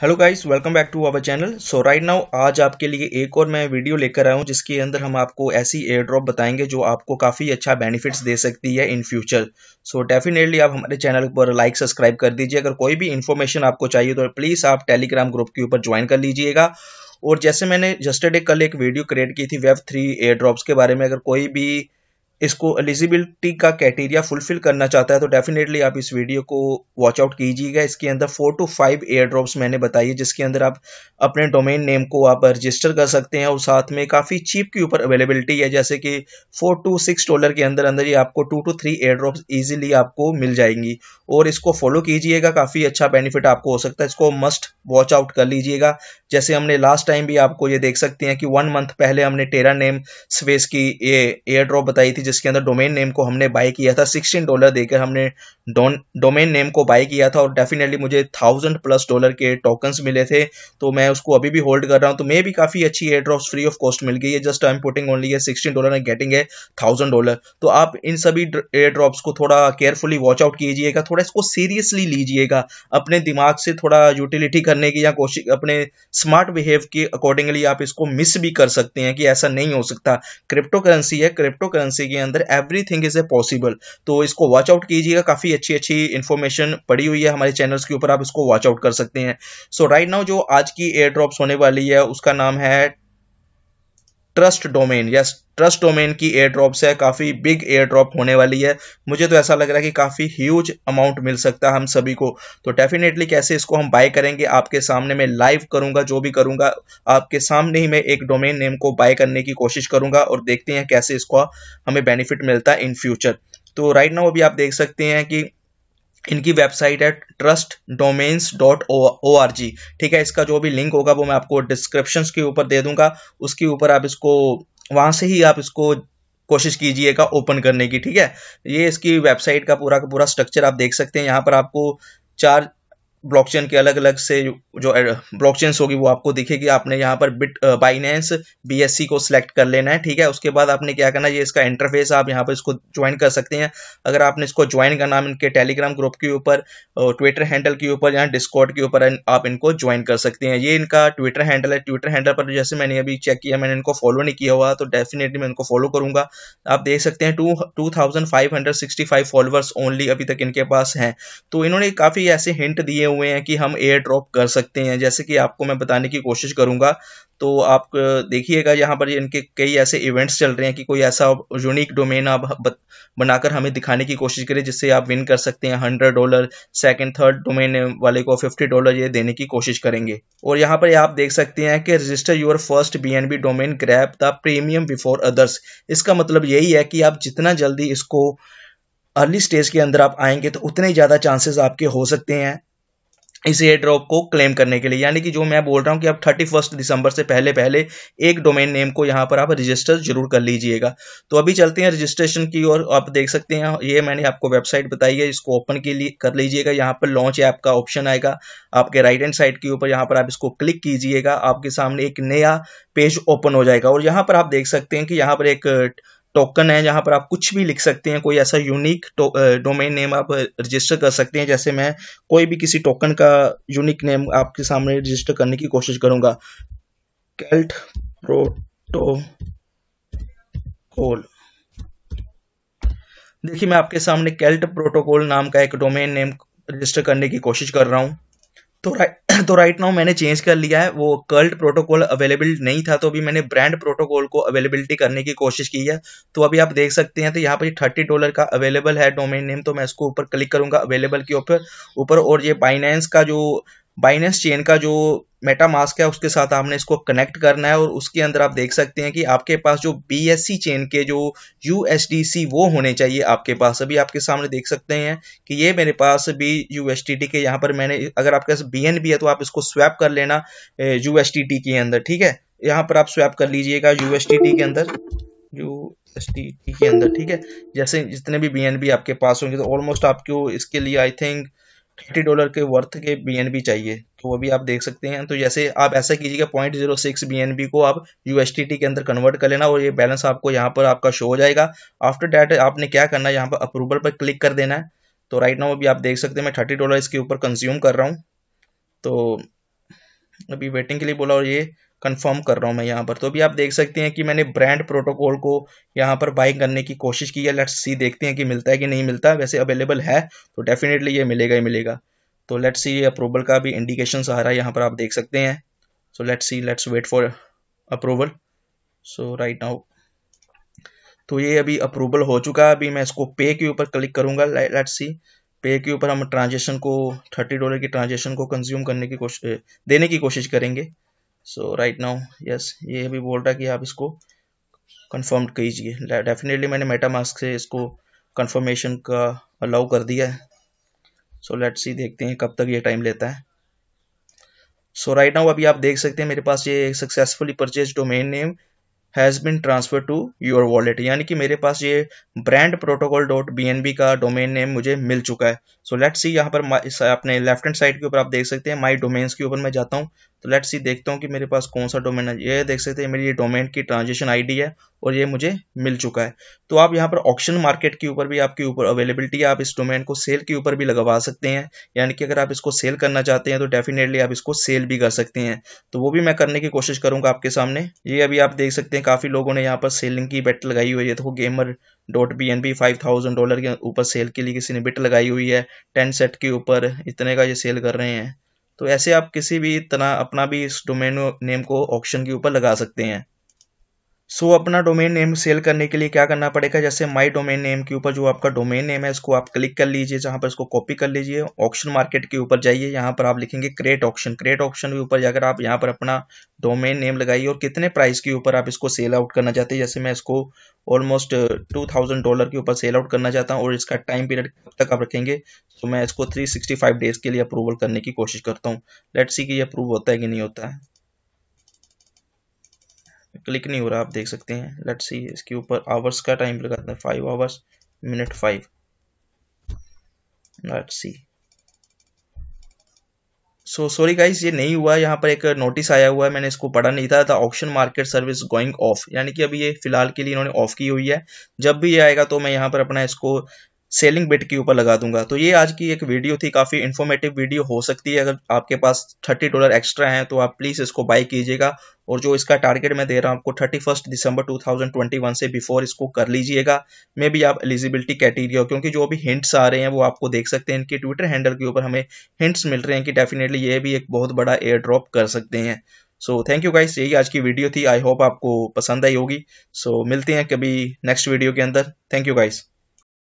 hello guys welcome back to our channel so right now आज आपके लिए एक और मैं वीडियो लेकर आया हूं जिसके अंदर हम आपको ऐसी एयर ड्रॉप बताएंगे जो आपको काफ़ी अच्छा बेनिफिट्स दे सकती है इन फ्यूचर सो डेफिनेटली आप हमारे चैनल पर लाइक सब्सक्राइब कर दीजिए अगर कोई भी इन्फॉर्मेशन आपको चाहिए तो प्लीज़ आप टेलीग्राम ग्रुप के ऊपर ज्वाइन कर लीजिएगा और जैसे मैंने जस्टरडे कल एक वीडियो क्रिएट की थी वेब थ्री एयर ड्रॉप्स के बारे में अगर कोई भी इसको एलिजिबिलिटी का क्राइटेरिया फुलफिल करना चाहता है तो डेफिनेटली आप इस वीडियो को वॉच आउट कीजिएगा इसके अंदर four to five airdrops मैंने बताई है जिसके अंदर आप अपने डोमेन नेम को आप रजिस्टर कर सकते हैं और साथ में काफ़ी चीप के ऊपर अवेलेबिलिटी है जैसे कि फोर टू सिक्स डॉलर के अंदर अंदर ही आपको two to three airdrops easily आपको मिल जाएंगी और इसको फॉलो कीजिएगा काफ़ी अच्छा बेनिफिट आपको हो सकता है इसको मस्ट वॉच आउट कर लीजिएगा जैसे हमने लास्ट टाइम भी आपको ये देख सकते हैं कि वन मंथ पहले हमने टेरा नेम स्पेस की ये एयर ड्रॉप बताई थी जिसके अंदर डोमेन नेम को हमने बाय किया था सिक्सटीन डॉलर देकर हमने डोमेन नेम को बाय किया था और डेफिनेटली मुझे थाउजेंड प्लस डॉलर के टोकन्स मिले थे तो मैं उसको अभी भी होल्ड कर रहा हूँ तो मे भी काफ़ी अच्छी airdrop free of cost मिल गई है just I am putting only है सिक्सटीन डॉलर एंड गेटिंग है थाउजेंड डॉलर तो आप इन सभी एयर ड्रॉप्स को थोड़ा केयरफुली वॉच आउट कीजिएगा थोड़ा इसको सीरियसली लीजिएगा अपने दिमाग से थोड़ा यूटिलिटी करने की या कोशिश अपने स्मार्ट बिहेव के अकॉर्डिंगली आप इसको मिस भी कर सकते हैं कि ऐसा नहीं हो सकता क्रिप्टो करेंसी है क्रिप्टो करेंसी की के अंदर everything is a possible तो इसको वॉच आउट कीजिएगा काफ़ी अच्छी अच्छी इन्फॉर्मेशन पड़ी हुई है हमारे चैनल्स के ऊपर आप इसको वॉच आउट कर सकते हैं सो राइट नाउ जो आज की एयर ड्रॉप्स होने वाली है उसका नाम है trust domain yes trust domain की एयर ड्रॉप्स है काफ़ी बिग एयर ड्रॉप होने वाली है मुझे तो ऐसा लग रहा है कि काफ़ी ह्यूज अमाउंट मिल सकता है हम सभी को तो डेफिनेटली कैसे इसको हम बाय करेंगे आपके सामने मैं लाइव करूंगा जो भी करूंगा आपके सामने ही मैं एक डोमेन नेम को बाय करने की कोशिश करूंगा और देखते हैं कैसे इसको हमें बेनिफिट मिलता है इन फ्यूचर तो राइट नाउ अभी आप देख सकते हैं कि इनकी वेबसाइट है trust domains dot O R G ठीक है इसका जो भी लिंक होगा वो मैं आपको डिस्क्रिप्शन के ऊपर दे दूंगा उसके ऊपर आप इसको वहाँ से ही आप इसको कोशिश कीजिएगा ओपन करने की ठीक है ये इसकी वेबसाइट का पूरा का पूरा स्ट्रक्चर आप देख सकते हैं यहाँ पर आपको चार ब्लॉकचेन के अलग अलग से जो ब्लॉकचेन होगी वो आपको दिखेगी आपने यहाँ पर बिट बाइनेंस बीएससी को सिलेक्ट कर लेना है ठीक है उसके बाद आपने क्या करना है ये इसका इंटरफेस आप यहाँ पर इसको ज्वाइन कर सकते हैं अगर आपने इसको ज्वाइन करना इनके टेलीग्राम ग्रुप के ऊपर ट्विटर हैंडल के ऊपर या डिस्कॉर्ड के ऊपर आप इनको ज्वाइन कर सकते हैं ये इनका ट्विटर हैंडल है ट्विटर हैंडल पर जैसे मैंने अभी चेक किया मैंने इनको फॉलो नहीं किया हुआ तो डेफिनेटली मैं इनको फॉलो करूंगा आप देख सकते हैं two two thousand five hundred sixty five followers only अभी तक इनके पास हैं तो इन्होंने काफ़ी ऐसे हिंट दिए हुए हैं कि हम एयर ड्रॉप कर सकते हैं जैसे कि आपको मैं बताने की कोशिश करूंगा तो आप देखिएगा यहाँ पर इनके कई ऐसे इवेंट्स चल रहे हैं कि कोई ऐसा यूनिक डोमेन आप बनाकर हमें दिखाने की कोशिश करें जिससे आप विन कर सकते हैं hundred dollar second third domain वाले को फिफ्टी डॉलर ये देने की कोशिश करेंगे और यहाँ पर आप देख सकते हैं कि register your first B domain grab the premium before others इसका मतलब यही है कि आप जितना जल्दी इसको अर्ली स्टेज के अंदर आप आएंगे तो उतने ज़्यादा चांसेस आपके हो सकते हैं इस एयर ड्रॉप को क्लेम करने के लिए यानी कि जो मैं बोल रहा हूँ कि आप थर्टी फर्स्ट दिसंबर से पहले पहले एक डोमेन नेम को यहाँ पर आप रजिस्टर जरूर कर लीजिएगा तो अभी चलते हैं रजिस्ट्रेशन की ओर आप देख सकते हैं ये मैंने आपको वेबसाइट बताई है इसको ओपन के लिए कर लीजिएगा यहाँ पर लॉन्च ऐप का ऑप्शन आएगा आपके राइट एंड साइड के ऊपर यहाँ पर आप इसको क्लिक कीजिएगा आपके सामने एक नया पेज ओपन हो जाएगा और यहाँ पर आप देख सकते हैं कि यहाँ पर एक टोकन है जहां पर आप कुछ भी लिख सकते हैं कोई ऐसा यूनिक डोमेन नेम आप रजिस्टर कर सकते हैं जैसे मैं कोई भी किसी टोकन का यूनिक नेम आपके सामने रजिस्टर करने की कोशिश करूंगा कैल्ट प्रोटोकॉल देखिए मैं आपके सामने कैल्ट प्रोटोकॉल नाम का एक डोमेन नेम रजिस्टर करने की कोशिश कर रहा हूं तो राइट तो राइट नाउ मैंने चेंज कर लिया है वो कर्ल्ड प्रोटोकॉल अवेलेबल नहीं था तो अभी मैंने ब्रांड प्रोटोकॉल को अवेलेबिलिटी करने की कोशिश की है तो अभी आप देख सकते हैं तो यहाँ पर थर्टी डॉलर का अवेलेबल है डोमेन नेम तो मैं इसको ऊपर क्लिक करूंगा अवेलेबल के ऊपर ऊपर और ये बाइनेंस का जो बाइनेंस चेन का जो मेटा मास्क है उसके साथ आपने इसको कनेक्ट करना है और उसके अंदर आप देख सकते हैं कि आपके पास जो बी चेन के जो यू वो होने चाहिए आपके पास अभी आपके सामने देख सकते हैं कि ये मेरे पास भी यू के यहाँ पर मैंने अगर आपके पास बी है तो आप इसको स्वैप कर लेना यू के अंदर ठीक है यहाँ पर आप स्वैप कर लीजिएगा यू के अंदर यू एस के अंदर ठीक है जैसे जितने भी बी आपके पास होंगे तो ऑलमोस्ट आपको इसके लिए आई थिंक थर्टी डॉलर के वर्थ के बी चाहिए तो वो भी आप देख सकते हैं तो जैसे आप ऐसा कीजिएगा पॉइंट जीरो सिक्स बी को आप यू के अंदर कन्वर्ट कर लेना और ये बैलेंस आपको यहाँ पर आपका शो हो जाएगा आफ्टर डैट आपने क्या करना है यहाँ पर अप्रूवल पर क्लिक कर देना है तो राइट नाउ अभी आप देख सकते हैं मैं थर्टी डॉलर इसके ऊपर कंज्यूम कर रहा हूँ तो अभी वेटिंग के लिए बोला और ये कंफर्म कर रहा हूँ मैं यहाँ पर तो अभी आप देख सकते हैं कि मैंने ब्रांड प्रोटोकॉल को यहाँ पर बाई करने की कोशिश की है लेट्स सी देखते हैं कि मिलता है कि नहीं मिलता वैसे अवेलेबल है तो डेफिनेटली ये मिलेगा ही मिलेगा तो लेट्स सी अप्रूवल का भी इंडिकेशन आ रहा है यहाँ पर आप देख सकते हैं so let's see let's wait for approval so right now तो ये अभी अप्रूवल हो चुका है अभी मैं इसको पे के ऊपर क्लिक करूंगा लेट्स सी पे के ऊपर हम ट्रांजेक्शन को थर्टी डॉलर की ट्रांजेक्शन को कंज्यूम करने की कोशिश देने की कोशिश करेंगे सो राइट नाउ यस ये अभी बोल रहा है कि आप इसको कन्फर्म कीजिए डेफिनेटली मैंने मेटामास्क से इसको कन्फर्मेशन का अलाउ कर दिया है सो लेट्स सी देखते हैं कब तक ये टाइम लेता है सो राइट नाउ अभी आप देख सकते हैं मेरे पास ये successfully purchase domain name has been transfer to your wallet यानी कि मेरे पास ये brand protocol dot B N B का डोमेन नेम मुझे मिल चुका है सो लेट्स सी यहाँ पर अपने लेफ्ट हैंड साइड के ऊपर आप देख सकते हैं माई डोमेन्स के ऊपर मैं जाता हूँ तो लेट्स सी देखता हूँ कि मेरे पास कौन सा डोमेन है ये देख सकते हैं मेरी ये डोमेन की ट्रांजेक्शन आईडी है और ये मुझे मिल चुका है तो आप यहाँ पर ऑप्शन मार्केट के ऊपर भी आपके ऊपर अवेलेबिलिटी है आप इस डोमेन को सेल के ऊपर भी लगवा सकते हैं यानी कि अगर आप इसको सेल करना चाहते हैं तो डेफिनेटली आप इसको सेल भी कर सकते हैं तो वो भी मैं करने की कोशिश करूंगा आपके सामने ये अभी आप देख सकते हैं काफ़ी लोगों ने यहाँ पर सेलिंग की बेट लगाई हुई है देखो gamer dot B N B five thousand dollar के ऊपर सेल के लिए किसी ने बिट लगाई हुई है टेन सेट के ऊपर इतने का ये सेल कर रहे हैं तो ऐसे आप किसी भी तरह अपना भी इस डोमेन नेम को ऑप्शन के ऊपर लगा सकते हैं सो so, अपना डोमेन नेम सेल करने के लिए क्या करना पड़ेगा जैसे माई डोमेन नेम के ऊपर जो आपका डोमेन नेम है इसको आप क्लिक कर लीजिए जहां पर इसको कॉपी कर लीजिए ऑप्शन मार्केट के ऊपर जाइए यहाँ पर आप लिखेंगे क्रेट ऑप्शन क्रेट ऑप्शन के ऊपर जाकर आप यहाँ पर अपना डोमेन नेम लगाइए और कितने प्राइस के ऊपर आप इसको सेल आउट करना चाहते हैं जैसे मैं इसको ऑलमोस्ट टू थाउजेंड डॉलर के ऊपर सेल आउट करना चाहता हूँ और इसका टाइम पीरियड कब तक आप रखेंगे तो मैं इसको थ्री सिक्सटी फाइव डेज के लिए अप्रूवल करने की कोशिश करता हूँ लेट सी की अप्रूव होता है कि नहीं होता है क्लिक नहीं हो रहा आप देख सकते हैं लेट सी इसके ऊपर आवर्स का टाइम लगाते हैं five hours minute five let see so sorry guys ये नहीं हुआ यहाँ पर एक नोटिस आया हुआ है मैंने इसको पढ़ा नहीं था the auction market service going off यानी कि अभी ये फिलहाल के लिए इन्होंने ऑफ की हुई है जब भी ये आएगा तो मैं यहाँ पर अपना इसको सेलिंग बिट के ऊपर लगा दूंगा तो ये आज की एक वीडियो थी काफ़ी इन्फॉर्मेटिव वीडियो हो सकती है अगर आपके पास थर्टी डॉलर एक्स्ट्रा है तो आप प्लीज़ इसको बाय कीजिएगा और जो इसका टारगेट मैं दे रहा हूँ आपको thirty first December two thousand twenty one से बिफोर इसको कर लीजिएगा मे बी आप एलिजिबिलिटी कैटेगरी हो क्योंकि जो भी हिंट्स आ रहे हैं वो आपको देख सकते हैं इनके ट्विटर हैंडल के ऊपर हमें हिंट्स मिल रहे हैं कि डेफिनेटली ये भी एक बहुत बड़ा एयर ड्रॉप कर सकते हैं सो थैंक यू गाइस यही आज की वीडियो थी आई होप आपको पसंद आई होगी सो so, मिलते हैं कभी नेक्स्ट वीडियो के अंदर थैंक यू गाइस